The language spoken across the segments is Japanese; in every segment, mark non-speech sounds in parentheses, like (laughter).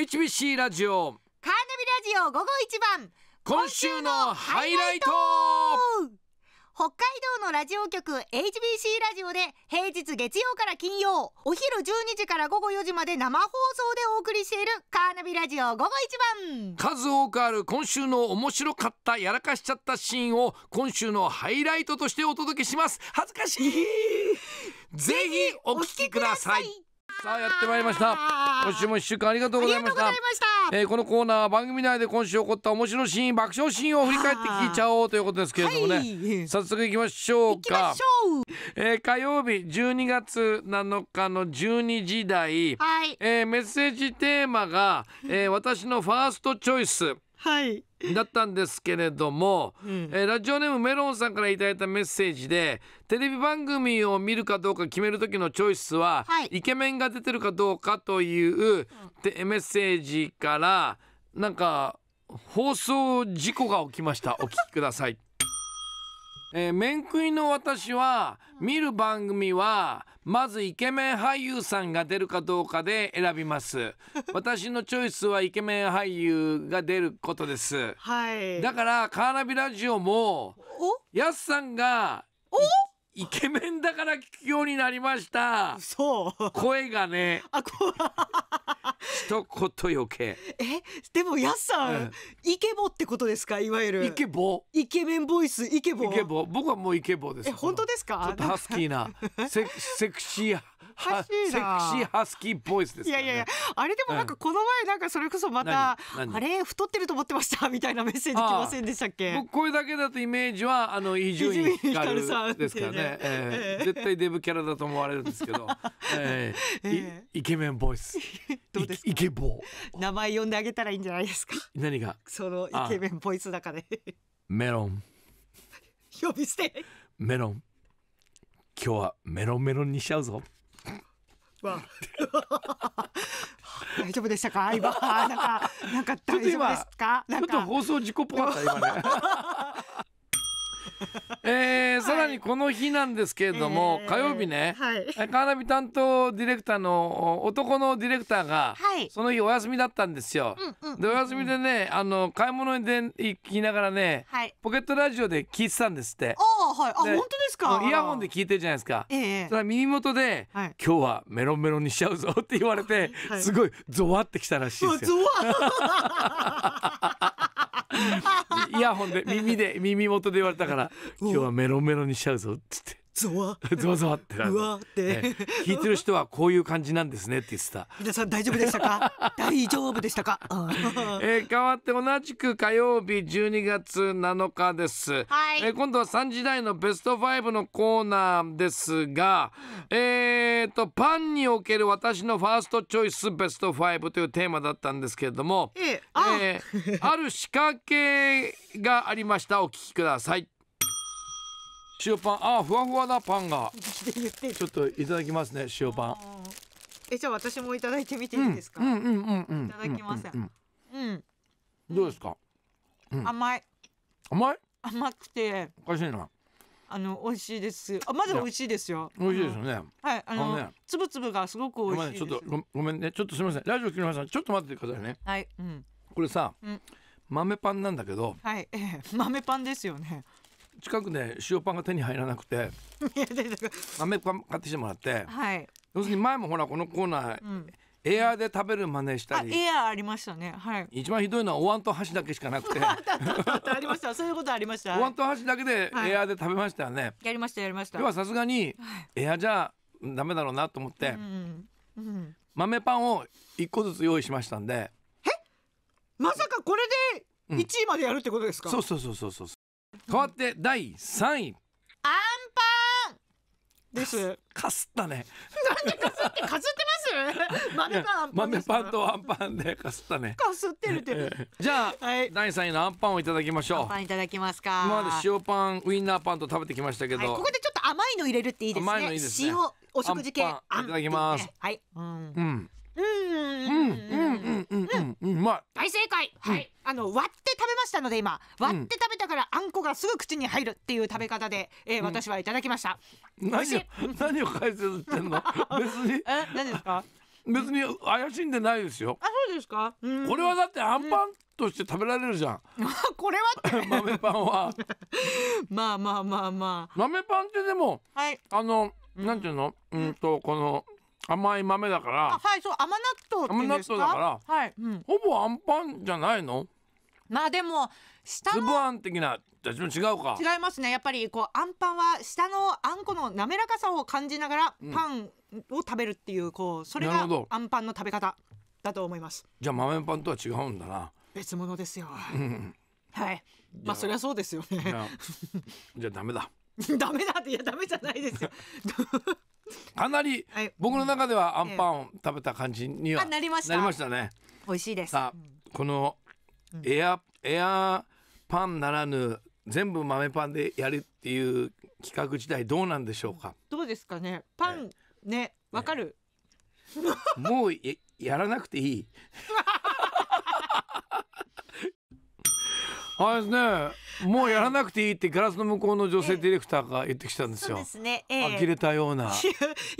HBC ラジオカーナビラジオ午後一番今週のハイライト北海道のラジオ局 HBC ラジオで平日月曜から金曜お昼12時から午後4時まで生放送でお送りしているカーナビラジオ午後一番数多くある今週の面白かったやらかしちゃったシーンを今週のハイライトとしてお届けします恥ずかしい (laughs) ぜひお聞きくださいさあやってまいりました今週も一週間ありがとうございましたえこのコーナーは番組内で今週起こった面白いシーン爆笑シーンを振り返って聞いちゃおうということですけれどもね、はい、早速いきましょうかえー、火曜日12月7日の12時台、はい、えー、メッセージテーマが、えー、私のファーストチョイスはいだったんですけれども、うん、えー、ラジオネームメロンさんから頂いたメッセージでテレビ番組を見るかどうか決める時のチョイスは、はい、イケメンが出てるかどうかという、うん、メッセージからなんか放送事故が起きましたお聞きください。えー、面食いの私は見る番組はまずイケメン俳優さんが出るかどうかで選びます (laughs) 私のチョイスはイケメン俳優が出ることです、はい、だからカーナビラジオもやすさんがイケメンだから聞くようになりましたそう声がねあこ一言余計えでもやっさん、うんイケボってことですかいわゆるイケボイケメンボイスイケボイケボ僕はもうイケボですえ本当ですかちょっとハスキーな (laughs) セセクシーかしいなセクシーハスキーボイスです、ね、いやいやあれでもなんかこの前なんかそれこそまた、あれ太ってると思ってましたみたいなメッセージ来ませんでしたっけ僕これだけだとイメージはあの伊集院光さんですからね、絶対デブキャラだと思われるんですけど、(laughs) えー、イケメンボイス (laughs) どうですイケボ名前呼んであげたらいいんじゃないですか何がそのイケメンボイスだからメロン (laughs) 呼び捨てメロン今日はメロンメロンにしちゃうぞは (laughs) 大丈夫でしたか今 (laughs) なんかなんか大丈夫ですかちょっと放送事故っぽかった今ねえー、さらにこの日なんですけれども、火曜日ね、はい、カーナビ担当ディレクターの男のディレクターが、はい、その日お休みだったんですよ。うんうん、でお休みでねあの買い物にで行きながらね、はい、ポケットラジオで聞いてたんですって。あはい、あ本当ですかイヤホンで聞いてるじゃないですか。えー、それ耳元で、はい、今日はメロンメロンにしちゃうぞ」って言われて、はい、すごいゾワってきたらしいですよ。(laughs) イヤホンで耳で耳元で言われたから (laughs) 今日はメロメロにしちゃうぞ」っつってゾワゾワゾワってなるうわって、ね、聞いてる人はこういう感じなんですねって言ってた皆さん大丈夫でしたか (laughs) 大丈夫でしたか、(laughs) えー、変わって同じく火曜日12月7日です、はい、えー、今度は3時台のベスト5のコーナーですがえーと、とパンにおける私のファーストチョイスベスト5というテーマだったんですけれども、えー、あえー、ある仕掛けがありましたお聞きください塩パンあふわふわなパンがちょっといただきますね塩パンえじゃあ私もいただいてみていいですか、うんうんうんうん、いただきますうん、どうですか、甘い甘い甘くておかしいなあの美味しいです。あまだ美味しいですよ。美味しいですよね。はい、あの、ね、つぶつぶがすごく美味しいちょっとごめんね、ちょっとすみません。ラジオ聞きました。ちょっと待っててくださいね。はい、うん。これさ、うん、豆パンなんだけど、はい、え豆パンですよね。近くで塩パンが手に入らなくて豆パン買ってきてもらって、はい、要するに前もほらこのコーナー、うん、エアーで食べる真似したりエアーありましたね、はい、一番ひどいのはお椀と箸だけしかなくてありましたそういうことありました (laughs) お椀と箸だけでエアーで食べましたよね、はい、やりましたやりました要はさすがにエアーじゃダメだろうなと思って、うんうん、豆パンを一個ずつ用意しましたんでえまさかこれで1位までやるってことですか、うん、そうそうそうそうそう変わって第3位アンパンですかすったねなんでかすってかすってます (laughs) 豆パン豆パンとアンパンでかすったねかすってるって (laughs) じゃあ、はい、第3位のアンパンをいただきましょうパンいただきますか今まで塩パンウインナーパンと食べてきましたけど、はい、ここでちょっと甘いの入れるっていいですね甘いのいいですね塩お食事系いただきます、ね、はいうんうんうんうんうんうんうんうんうんうんうんうんあの割って食べましたので今割って食べたからあんこがすぐ口に入るっていう食べ方で、えー、私はいただきました、何を何を解説してんの (laughs) 別にえ何ですか別に怪しんでないですよあそうですか、これはだってあんパンとして食べられるじゃん (laughs) これは (laughs) 豆パンはまあまあまあまあ豆パンってでもはいあのなんていうのうんとこの甘い豆だからはいそう甘納豆甘納豆だから、はいうん、ほぼあんパンじゃないのまあでも下の粒あん的な違うか違いますねやっぱりこうあんパンは下のあんこの滑らかさを感じながらパンを食べるっていうこうそれがあんパンの食べ方だと思いますじゃあ豆パンとは違うんだな別物ですよ、はいまあそりゃそうですよねじゃあダメだ (laughs) ダメだっていやダメじゃないですよかなり僕の中ではアンパンを食べた感じにはなりましたね美味しいですさあこのエア、エアパンならぬ全部豆パンでやるっていう企画自体どうなんでしょうかどうですかねパンねわ、かる、もうやらなくていい (laughs) あれですねもうやらなくていいってガラスの向こうの女性ディレクターが言ってきたんですよ、そうですね、え呆れたような (laughs) い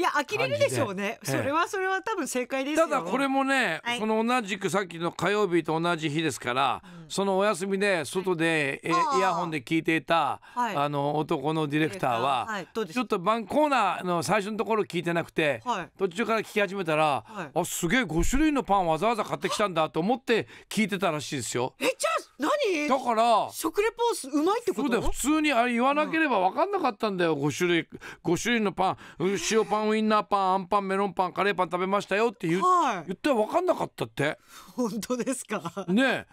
や呆れるでしょうね、それはそれは多分正解ですただこれもね、はい、その同じくさっきの火曜日と同じ日ですから、うん、そのお休みで外で、はい、イヤホンで聞いていたあ、あの男のディレクターは、はい、ちょっと番コーナーの最初のところ聞いてなくて、途中から聞き始めたら、あすげえ5種類のパンわざわざ買ってきたんだと思って聞いてたらしいですよえじゃ何だから食レポスうまいってことそうだよ普通にあれ言わなければ分かんなかったんだよ、うん、5種類五種類のパン塩パンウインナーパンあんパンメロンパンカレーパン食べましたよって言,、はい、言ったら分かんなかったって本当ですかね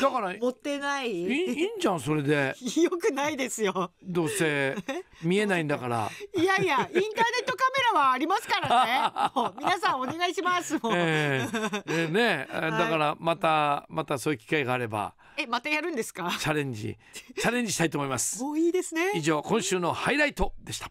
だから (laughs) 持ってないいいいんじゃんそれでよ (laughs) くないですよどうせ (laughs) 見えないんだからいやいやインターネットカメラはありますからね皆さんお願いしますもう、えー、えー、ねだからまたまたそういう機会があればえまたやるんですかチャレンジチャレンジしたいと思います (laughs) もういいですね以上今週のハイライトでした